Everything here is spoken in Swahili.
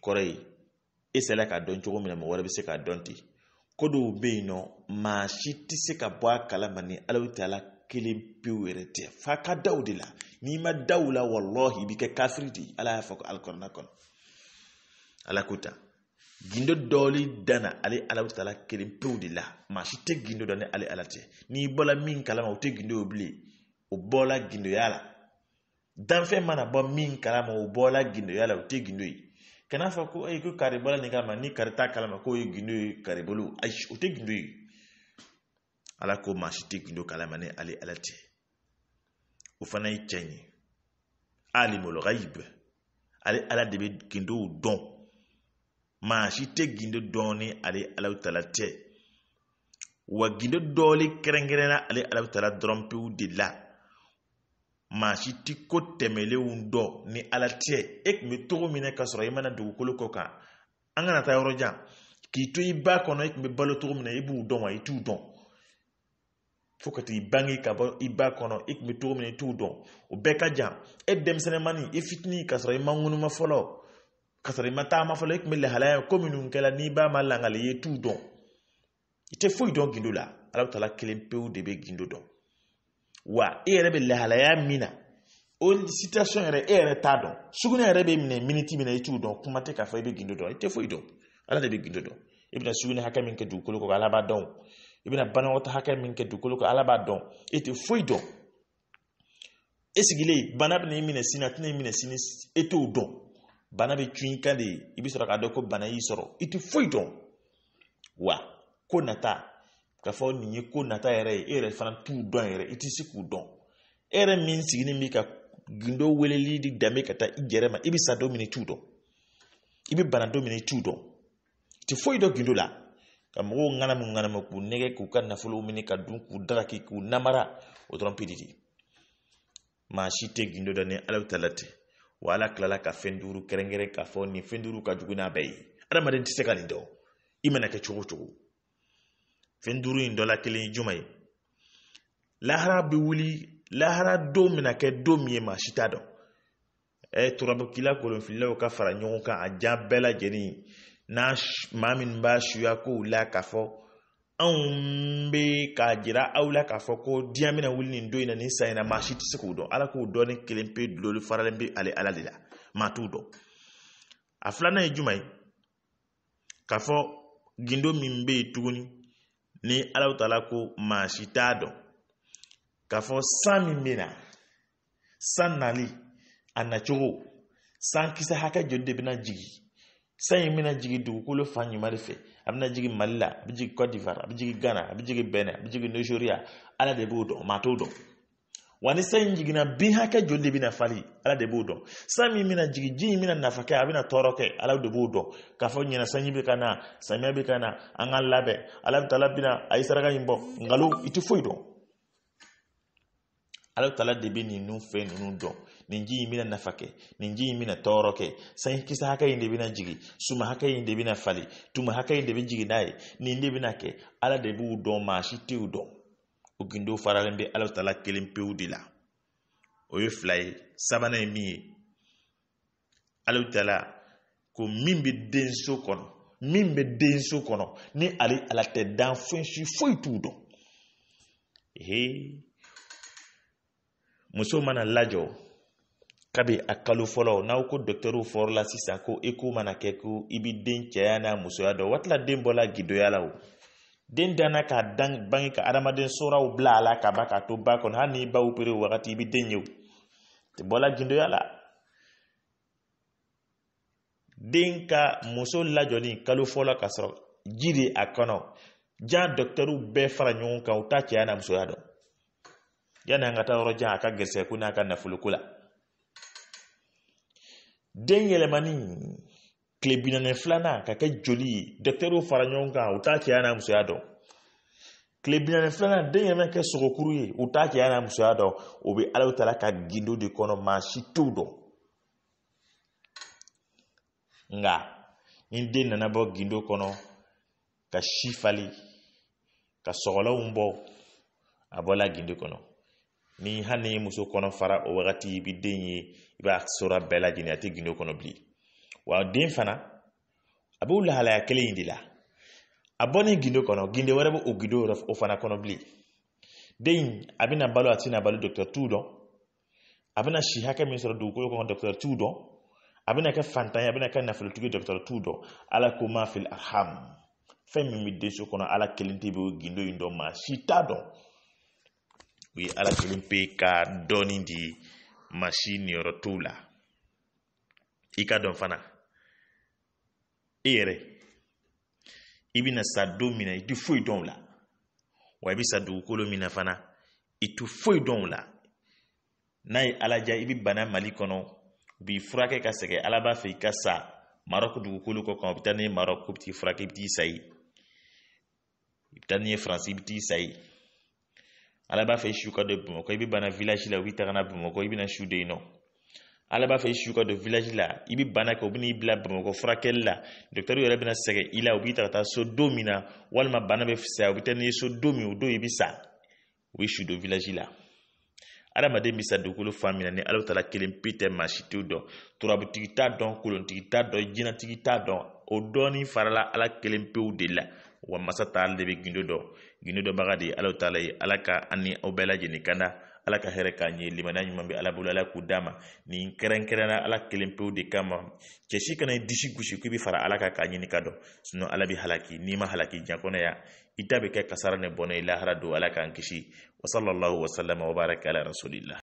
kɔrɔ ye e sela k'a dɔn cogo min na mɔgɔ wɛrɛ bɛ se k'a dɔn ten ko dɔw bɛ yen nɔ maa si tɛ se ka bɔ a kalama ni ala ta la kelen pewu yɛrɛ tɛ f'a ka daw de la n'i ma daw la walahi i bɛ kɛ kafiri de ye ala y'a fɔ ko alikɔnɔna kɔnɔ ala ko tan gindo dɔɔni danna ale ala bɛ la kelen pewu de la maa si tɛ gindo dɔn ni ale ala tɛ n'i bɔra min kalama o tɛ gindo ye bilen o bɔra gindoya la danfɛn mana bɔ min kalama o bɔra gindoya la o tɛ gindo ye kana fɔ ko ayi eh, ko karibala nin kama ni kari t'a kalama k'o ye gindo ye karibolo ayi o tɛ gindo ye ala ko maa si tɛ gindo kalama ni ale ala tɛ o fana ye cɛ ye alimul ghaib ale ala de bɛ gindow dɔn maa si tɛ gindo dɔn ni ale ala tala tɛ wa gindo dɔɔni kɛrɛnkɛrɛnna ale ala tala dɔrɔn pewu de la maa si ti ko tɛmɛlenw dɔ ni ala tɛ e tun bɛ cogo min na ka sɔrɔ i mana dugukolo kɔ kan an kana taa yɔrɔ jan k'i to i ba kɔnɔ i tun bɛ balo cogo min na i b'u dɔn wa i t'u dɔn fo ka t'i bange ka bɔ i ba kɔnɔ i tun bɛ cogo min na i t'u dɔn o bɛɛ ka jan e denmisɛnninmani i e fitinin ka sɔrɔ i ma ŋunuma fɔlɔ ka sɔrɔ i ma taama fɔlɔ i e tun bɛ lahalaya ko minnu kɛla n'i ba ma langali ye t'u dɔn i tɛ foyi dɔn gindo la ala bɛ taa kelen pewu de bɛ gindo dɔn wa e yɛrɛ bɛ lahalaya min na o situation yɛrɛ e yɛrɛ t'a dɔn sugunɛ yɛrɛ bɛ minɛ miniti min na i t'o dɔn kuma tɛ k'a fɔ i bɛ gindo dɔn i tɛ foyi dɔn ala de bɛ gindo dɔn i bɛna sugunɛ hakɛ min kɛ dugukolo kɔ ala b'a dɔn i bɛna banakɔta hakɛ min kɛ dugukolo kɔ ala b'a dɔn e tɛ foyi dɔn e sigilen bana bɛ n'i minɛ sini a tɛna i minɛ sini e t'o dɔn bana bɛ cun i kan de i bɛ sɔrɔ k'a dɔn ko bana y'i sɔrɔ i tɛ foyi dɔn wa ko nata k'a fɔ nin ye ko nata yɛrɛ ye e yɛrɛ fana t'u dɔn yɛrɛ i tɛ se k'u dɔn e yɛrɛ min sigilen b'i ka gindo weleli di danbe ka taa i yɛrɛ ma i bɛ sa don min i t'u dɔn i bɛ bana don min i t'u dɔn i tɛ foyi dɔn gindo la ka mɔgɔw ŋanamu ŋanamu k'u nɛgɛ k'u ka nafolow minɛ ka dun k'u daraki k'u namara o dɔrɔn pe de di maa si tɛ gindo dɔn ni ala ta la tɛ wa ala tilala ka fɛn duuru kɛrɛnkɛrɛn k'a fɔ nin fɛn duuru ka jugu n'a bɛɛ ye adamaden tɛ se ka nin dɔn i mana kɛ cogo cogo fɛn duuru in dɔ la kelen ye juma ye lahara bɛ wuli lahara don bɛna kɛ don min ye maa si t'a dɔn ɛ turabukila kolonfililaw ka fara ɲɔgɔn kan a ja bɛɛ lajɛlen n'a maa min b'a suya kow la k'a fɔ anw bɛ k'a jira aw la k'a fɔ ko diɲɛ bɛna wuli nin don in na nin san in na maa si tɛ se k'o dɔn ala k'o dɔn ni kelen pe duloli faralen bɛ ale ala de la maa t'o dɔn a filanan ye jumɛn ye k'a fɔ gindo min bɛ yen tuguni ni alaw taala ko maa si t'a dɔn k'a fɔ san min bɛ na san nali a nacogo san kisɛ hakɛ joli de bɛna jigi san in bɛna jigin dugukolo fan jumɛn de fɛ a bɛna jigi mali la a bɛ jigi cote d'ivoire a bɛ jigi ghana a bɛ jigi benin a bɛ jigin nigeria ala de b'o dɔn maa t'o dɔn wani walisa in jiginna bin hakɛ joli de bɛna fali ala de b'o dɔn san min bɛna jigin ji in bɛna nafa kɛ a bɛna tɔɔrɔ kɛ ala de b'o dɔn k'a fɔ ɲinɛ sanji bɛ ka na samiya bɛ ka na an ka labɛn ala bɛ taa bɛna a ye saraka in bɔ nkalon i tɛ foyi dɔn ala taala de bɛ nu fɛn ninnu dɔn nin ji in bɛna nafa kɛ nin ji in bɛna tɔɔrɔ kɛ sanji kisɛ hakɛ in de bɛna jigin suma hakɛ in de bɛna fali tuma hakɛ in de bɛ jigin n'a ye nin de bɛna kɛ ala de b'u dɔn maa si t'u dɔn o gindo faralen bɛ ala tala kelen pewu de la o ye fila ye sabanan ye min ye ala tala ko min bɛ denso kɔnɔ min bɛ denso kɔnɔ ni ale ala tɛ dan fɛn si foyi t'u dɔn he muso mana lajɔ kabi a kalo fɔlɔ n'aw ko dɔkitɛriw fɔr'la sisan ko eko mana kɛ ko i den cɛya n'a musoya dɔn waati den bɔla gidoya la o den danna ka dan bange ka adamaden soraw bila a la ka ba k'a to ba kɔnɔ hali n'i ba opere wagati i bi den ye o tɛ bɔla gindoya la den ka muso lajɔlen kalo fɔlɔ ka sɔrɔ ji de a kɔnɔ jan dɔkitɛriw bɛɛ fara ɲɔgɔn kan u t'a cɛya n'a musoya dɔn yanni an ka taa yɔrɔ jan a ka gɛrisɛgɛ ko n'a ka nafoloko la den yɛlɛmani tile bi naani filanan ka kɛ joli ye dɔkitɛriw fara ɲɔgɔn kan u t'a cɛya n'a musoya dɔn tile bi naani filanan den yɛrɛ kɛ sogokuru ye u t'a cɛya n'a musoya dɔn o bɛ alaw ta la ka gindo de kɔnɔ maa si t'o dɔn nka ni den nana bɔ gindo kɔnɔ ka si falen ka sɔgɔlanw bɔ a bɔla gindo kɔnɔ ni hali ni muso kɔnɔ fara o wagati i bɛ den ye i b'a sɔrɔ a bɛɛ lajɛlen a tɛ gindo kɔnɔ bilen. wa den fana a b'o lahalaya kelen in de la a bɔlen gindo kɔnɔ ginde wɛrɛ b'o gindo o fana kɔnɔ bilen den in a bɛna balo a tɛna balo dɔkitɛri t'u dɔn a bɛna si hakɛ min sɔrɔ dugukolo kɔnɔ dɔkitɛri t'u dɔn a bɛna kɛ fantan ye a bɛna kɛ nafolotigi ye dɔkitɛri t'u dɔn ala ko ma fili arham fɛn min bɛ so kɔnɔ ala kelen tɛ o gindo in dɔn maa si t'a dɔn u ye ala kelen pe ka dɔɔni di maa si niyɔrɔ t'o la i ka dɔn fana e yɛrɛ i bɛna sa don min na i tɛ foyi dɔn o la wa i bɛ sa dugukolo min na fana i tɛ foyi dɔn o la n'a ye ala diya i bɛ bana mali kɔnɔ u b'i furakɛ ka sɛgɛn ala b'a fɛ i ka sa marɔku dugukolo kɔ kan u bɛ taa n'i ye marɔku k'u bɛ t'i furakɛ i bɛ t'i sa ye i bɛ taa n'i ye faransi i bɛ t'i sa ye ala b'a fɛ su ka don bamakɔ i bɛ bana la u bɛ taga na bamakɔ i bɛ na su de yen nɔ ala b'a fɛ i su don village la i bɛ bana kɛ u bɛn'i bila bamakɔ furakɛli la dɔkitɛriw yɛrɛ bɛna sɛgɛ i la u b'i ta so don min na walima bana bɛ fisaya u bɛ taa n'i so don min o do i bɛ sa u bɛ su don village la adamaden bɛ sa dugukolo fan min na ni ala tala kelen pe tɛ maa si t'o dɔn turabutigi t'a dɔn kolontigi t'a dɔn jinɛtigi t'a dɔn o dɔɔnin farala ala kelen pewu de la wa masa t'ale de bɛ gindo dɔn gindo dɔnbaga de ye ala ta ye ala ka ani ni aw bɛɛ lajɛlen kanda ala ka hɛrɛ k'a ɲɛ limaniya ɲuman bɛ ala bolo ala k'u d'a ma nin kɛrɛnkɛrɛnna ala kelen pewu de kama cɛsi kana i disi gusi k'i bɛ fara ala kan k'a ɲini ka dɔn sinɔn ala bɛ halaki n'i ma halaki jan kɔnɔ yan i da bɛ kɛ kasara ni bɔnɛ ye lahara don ala k'an kisi wasalallahu wasalama wa baraka ala rasulila